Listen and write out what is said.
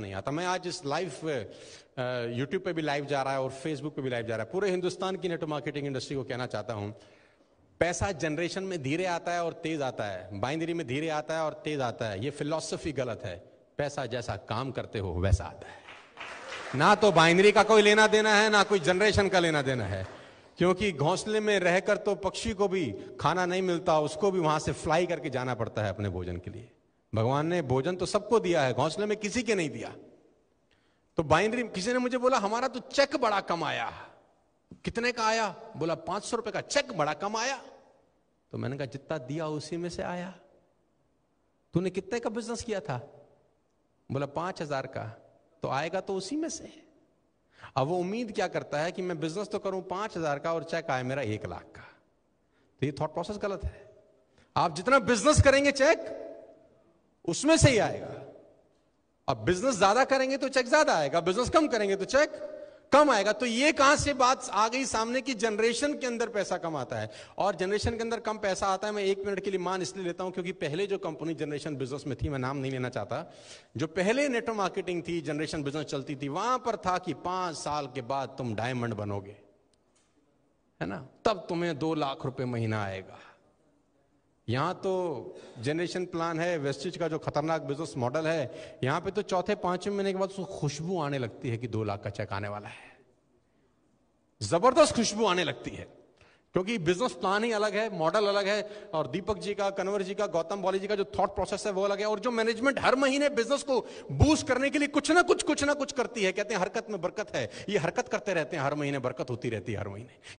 नहीं आता मैं आज इस लाइव यूट्यूब पे भी लाइव जा रहा है और फेसबुक पे भी लाइव जा रहा है पूरे हिंदुस्तान की नेटवर्क मार्केटिंग इंडस्ट्री को कहना चाहता हूं पैसा जनरेशन में धीरे आता है और तेज आता है बाइंदरी में धीरे आता है और तेज आता है ये फिलोसफी गलत है पैसा जैसा काम करते हो वैसा आता है ना तो बाइंदरी का कोई लेना देना है ना कोई जनरेशन का लेना देना है क्योंकि घोंसले में रहकर तो पक्षी को भी खाना नहीं मिलता उसको भी वहां से फ्लाई करके जाना पड़ता है अपने भोजन के लिए भगवान ने भोजन तो सबको दिया है घोंसले में किसी के नहीं दिया तो बाइंड्री किसी ने मुझे बोला हमारा तो चेक बड़ा कम आया कितने का आया बोला पांच सौ रुपए का चेक बड़ा कम आया तो मैंने कहा जितना दिया उसी में से आया तूने कितने का बिजनेस किया था बोला पांच हजार का तो आएगा तो उसी में से अब वो उम्मीद क्या करता है कि मैं बिजनेस तो करूं पांच हजार का और चेक आए मेरा एक लाख का तो ये थॉट प्रोसेस गलत है आप जितना बिजनेस करेंगे चेक उसमें से ही आएगा अब बिजनेस ज्यादा करेंगे तो चेक ज्यादा आएगा बिजनेस कम करेंगे तो चेक कम आएगा तो ये कहां से बात आ गई सामने की जनरेशन के अंदर पैसा कम आता है और जनरेशन के अंदर कम पैसा आता है मैं एक मिनट के लिए मान इसलिए लेता हूं क्योंकि पहले जो कंपनी जनरेशन बिजनेस में थी मैं नाम नहीं लेना चाहता जो पहले नेटो मार्केटिंग थी जनरेशन बिजनेस चलती थी वहां पर था कि पांच साल के बाद तुम डायमंड बनोगे है ना तब तुम्हें दो लाख रुपए महीना आएगा यहाँ तो जनरेशन प्लान है वेस्टिज का जो खतरनाक बिजनेस मॉडल है यहाँ पे तो चौथे पांचवें महीने के बाद उसको खुशबू आने लगती है कि दो लाख का चेक आने वाला है जबरदस्त खुशबू आने लगती है क्योंकि बिजनेस प्लान ही अलग है मॉडल अलग है और दीपक जी का कन्वर जी का गौतम बॉली जी का जो थॉट प्रोसेस है वो अलग है और जो मैनेजमेंट हर महीने बिजनेस को बूस्ट करने के लिए कुछ ना कुछ कुछ ना कुछ करती है कहते हैं हरकत में बरकत है ये हरकत करते रहते हैं हर महीने बरकत होती रहती है हर महीने